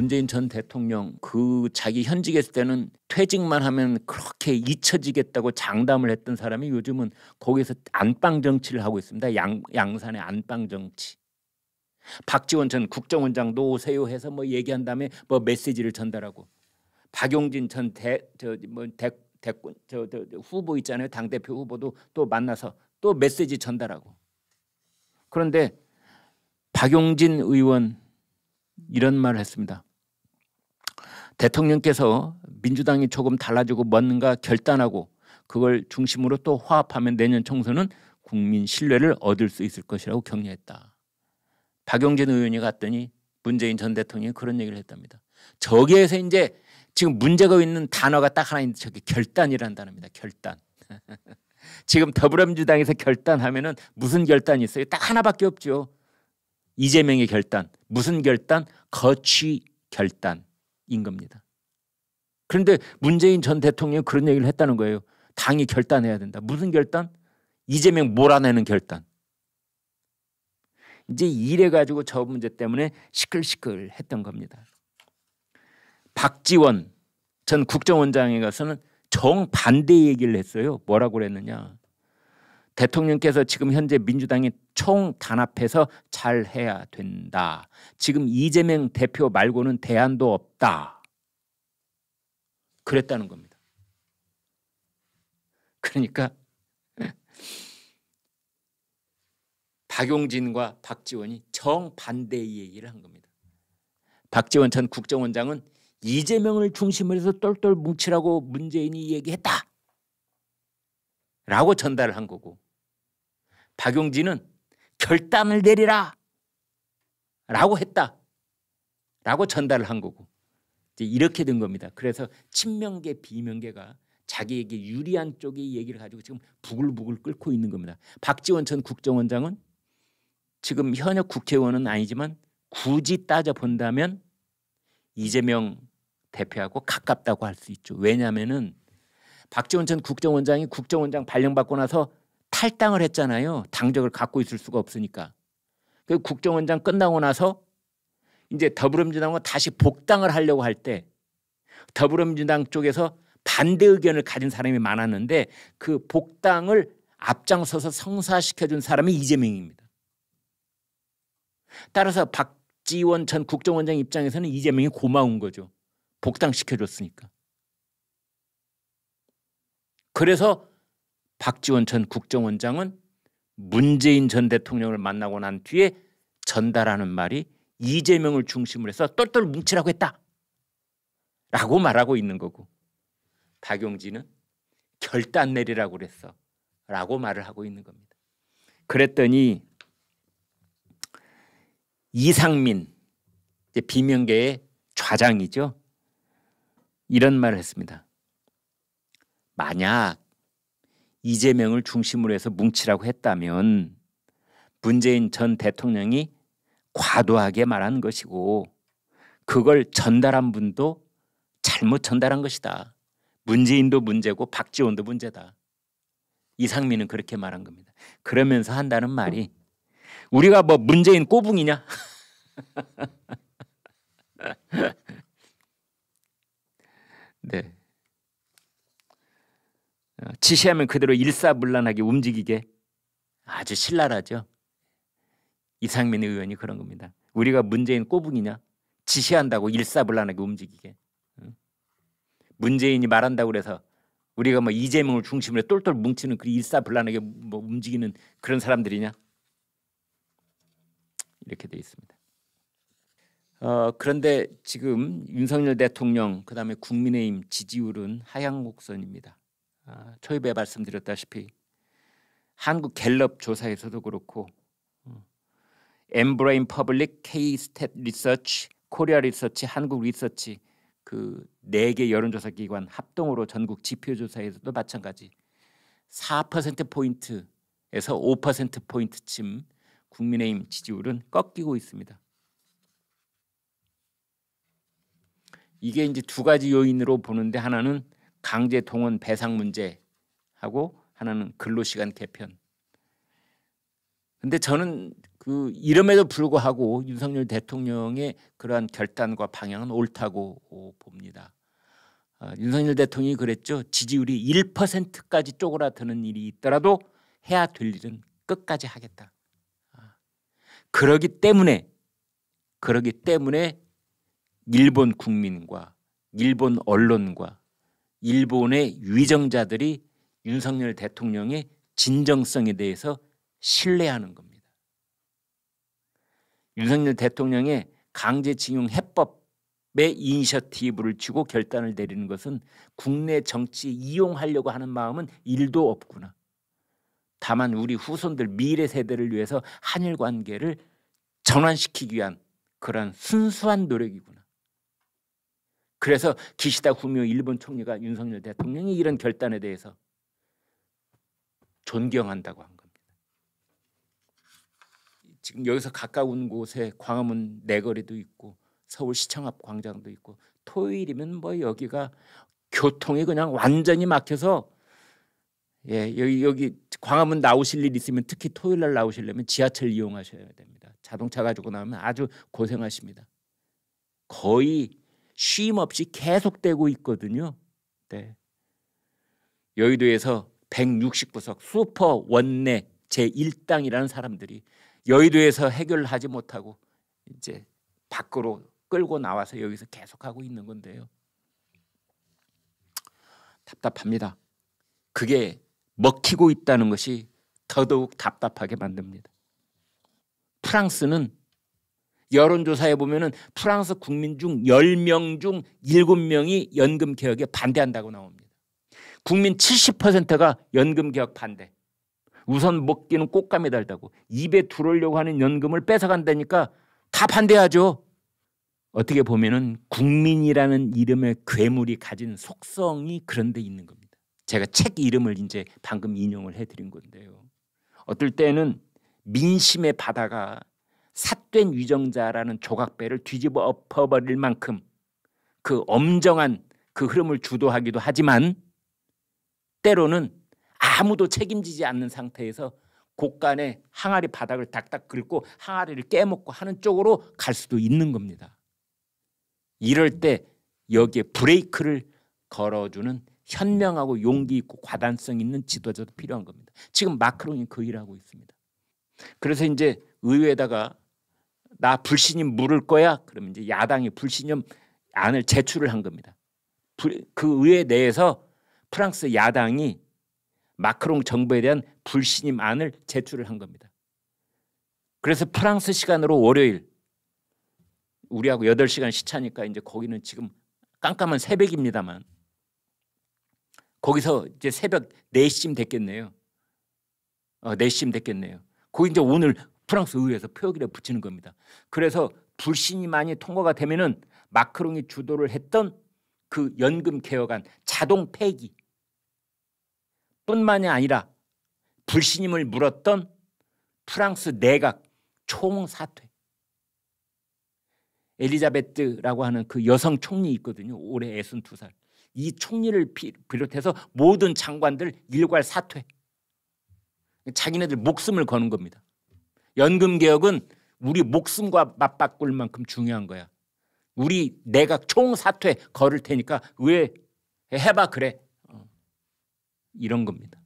문재인 전 대통령 그 자기 현직에 있을 때는 퇴직만 하면 그렇게 잊혀지겠다고 장담을 했던 사람이 요즘은 거기서 안방 정치를 하고 있습니다. 양, 양산의 안방 정치. 박지원 전 국정원장도 오세요 해서 뭐 얘기한 다음에 뭐 메시지를 전달하고 박용진 전대 저뭐 대권 저, 저, 저 후보 있잖아요 당 대표 후보도 또 만나서 또 메시지 전달하고 그런데 박용진 의원 이런 말을 했습니다. 대통령께서 민주당이 조금 달라지고 뭔가 결단하고 그걸 중심으로 또 화합하면 내년 총선은 국민 신뢰를 얻을 수 있을 것이라고 격려했다. 박용진 의원이 갔더니 문재인 전 대통령이 그런 얘기를 했답니다. 저기에서 이제 지금 문제가 있는 단어가 딱 하나 있는데 저게 결단이라는 단어입니다. 결단. 지금 더불어민주당에서 결단하면은 무슨 결단이 있어요? 딱 하나밖에 없죠. 이재명의 결단. 무슨 결단? 거취 결단. 인 겁니다. 그런데 문재인 전 대통령이 그런 얘기를 했다는 거예요. 당이 결단해야 된다. 무슨 결단? 이재명 몰아내는 결단. 이제 이래 가지고 저 문제 때문에 시끌시끌 했던 겁니다. 박지원 전 국정원장에 가서는 정반대 얘기를 했어요. 뭐라고 그랬느냐. 대통령께서 지금 현재 민주당이 총 단합해서 잘 해야 된다. 지금 이재명 대표 말고는 대안도 없다. 그랬다는 겁니다. 그러니까 박용진과 박지원이 정반대의 얘기를 한 겁니다. 박지원 전 국정원장은 이재명을 중심으로 해서 똘똘 뭉치라고 문재인이 얘기했다. 라고 전달을 한 거고 박용진은 결단을 내리라 라고 했다 라고 전달을 한 거고 이제 이렇게 된 겁니다. 그래서 친명계 비명계가 자기에게 유리한 쪽의 얘기를 가지고 지금 부글부글 끓고 있는 겁니다. 박지원 전 국정원장은 지금 현역 국회의원은 아니지만 굳이 따져 본다면 이재명 대표하고 가깝다고 할 수 있죠. 왜냐하면 박지원 전 국정원장이 국정원장 발령받고 나서 탈당을 했잖아요. 당적을 갖고 있을 수가 없으니까. 그 국정원장 끝나고 나서 이제 더불어민주당과 다시 복당을 하려고 할 때 더불어민주당 쪽에서 반대 의견을 가진 사람이 많았는데 그 복당을 앞장서서 성사시켜준 사람이 이재명입니다. 따라서 박지원 전 국정원장 입장에서는 이재명이 고마운 거죠. 복당시켜줬으니까. 그래서 박지원 전 국정원장은 문재인 전 대통령을 만나고 난 뒤에 전달하는 말이 이재명을 중심으로 해서 똘똘 뭉치라고 했다. 라고 말하고 있는 거고 박용진은 결단 내리라고 그랬어. 라고 말을 하고 있는 겁니다. 그랬더니 이상민 비명계의 좌장이죠. 이런 말을 했습니다. 만약 이재명을 중심으로 해서 뭉치라고 했다면 문재인 전 대통령이 과도하게 말한 것이고 그걸 전달한 분도 잘못 전달한 것이다. 문재인도 문제고 박지원도 문제다. 이상민은 그렇게 말한 겁니다. 그러면서 한다는 말이 우리가 뭐 문재인 꼬붕이냐? 네. 지시하면 그대로 일사불란하게 움직이게 아주 신랄하죠. 이상민 의원이 그런 겁니다. 우리가 문재인 꼬붕이냐? 지시한다고 일사불란하게 움직이게. 문재인이 말한다고 그서 우리가 뭐 이재명을 중심으로 똘똘 뭉치는 그 일사불란하게 뭐 움직이는 그런 사람들이냐? 이렇게 돼 있습니다. 어, 그런데 지금 윤석열 대통령 그다음에 국민의힘 지지율은 하향 곡선입니다. 초입에 아, 말씀드렸다시피 한국 갤럽 조사에서도 그렇고 엠브레인 퍼블릭, 케이 스탯 리서치, 코리아 리서치, 한국 리서치 그 네 개 여론조사 기관 합동으로 전국 지표 조사에서도 마찬가지 4% 포인트에서 5% 포인트쯤 국민의힘 지지율은 꺾이고 있습니다. 이게 이제 두 가지 요인으로 보는데 하나는 강제 동원 배상 문제 하고 하나는 근로시간 개편. 근데 저는 그 이름에도 불구하고 윤석열 대통령의 그러한 결단과 방향은 옳다고 봅니다. 아, 윤석열 대통령이 그랬죠. 지지율이 1%까지 쪼그라드는 일이 있더라도 해야 될 일은 끝까지 하겠다. 아, 그러기 때문에 그러기 때문에 일본 국민과 일본 언론과 일본의 위정자들이 윤석열 대통령의 진정성에 대해서 신뢰하는 겁니다. 윤석열 대통령의 강제징용 해법의 이니셔티브를 치고 결단을 내리는 것은 국내 정치 이용하려고 하는 마음은 일도 없구나. 다만 우리 후손들 미래 세대를 위해서 한일 관계를 전환시키기 위한 그러 순수한 노력이구나. 그래서 기시다 구미호 일본 총리가 윤석열 대통령이 이런 결단에 대해서 존경한다고 한 겁니다. 지금 여기서 가까운 곳에 광화문 내거리도 있고 서울시청 앞 광장도 있고 토요일이면 뭐 여기가 교통이 그냥 완전히 막혀서 예 여기 여기 광화문 나오실 일 있으면 특히 토요일 날 나오시려면 지하철 이용하셔야 됩니다. 자동차 가지고 나오면 아주 고생하십니다. 거의 쉼 없이 계속되고 있거든요. 네. 여의도에서 1 6 0석 슈퍼 원내 제1당이라는 사람들이 여의도에서 해결하지 못하고 이제 밖으로 끌고 나와서 여기서 계속하고 있는 건데요. 답답합니다. 그게 먹히고 있다는 것이 더더욱 답답하게 만듭니다. 프랑스는 여론조사에 보면은 프랑스 국민 중 10명 중 7명이 연금 개혁에 반대한다고 나옵니다. 국민 70%가 연금 개혁 반대. 우선 먹기는 꽃감이 달다고 입에 들어려고 하는 연금을 뺏어간다니까 다 반대하죠. 어떻게 보면은 국민이라는 이름의 괴물이 가진 속성이 그런데 있는 겁니다. 제가 책 이름을 이제 방금 인용을 해드린 건데요. 어떨 때는 민심의 바다가 삿된 위정자라는 조각배를 뒤집어 엎어버릴 만큼 그 엄정한 그 흐름을 주도하기도 하지만 때로는 아무도 책임지지 않는 상태에서 곳간에 항아리 바닥을 딱딱 긁고 항아리를 깨먹고 하는 쪽으로 갈 수도 있는 겁니다. 이럴 때 여기에 브레이크를 걸어주는 현명하고 용기 있고 과단성 있는 지도자도 필요한 겁니다. 지금 마크롱이 그 일하고 있습니다. 그래서 이제 의회에다가 나 불신임 물을 거야. 그러면 이제 야당이 불신임 안을 제출을 한 겁니다. 그 의회 내에서 프랑스 야당이 마크롱 정부에 대한 불신임 안을 제출을 한 겁니다. 그래서 프랑스 시간으로 월요일 우리하고 8시간 시차니까 이제 거기는 지금 깜깜한 새벽입니다만 거기서 이제 새벽 4시쯤 됐겠네요. 어, 4시쯤 됐겠네요. 거기 이제 오늘 프랑스 의회에서 표기를 붙이는 겁니다. 그래서 불신이 많이 통과가 되면은 마크롱이 주도를 했던 그 연금 개혁안 자동 폐기 뿐만이 아니라 불신임을 물었던 프랑스 내각 총사퇴 엘리자베트라고 하는 그 여성 총리 있거든요. 올해 62살. 이 총리를 비롯해서 모든 장관들 일괄 사퇴. 자기네들 목숨을 거는 겁니다. 연금 개혁은 우리 목숨과 맞바꿀 만큼 중요한 거야. 우리 내각 총사퇴 걸을 테니까 왜 해봐 그래. 어. 이런 겁니다.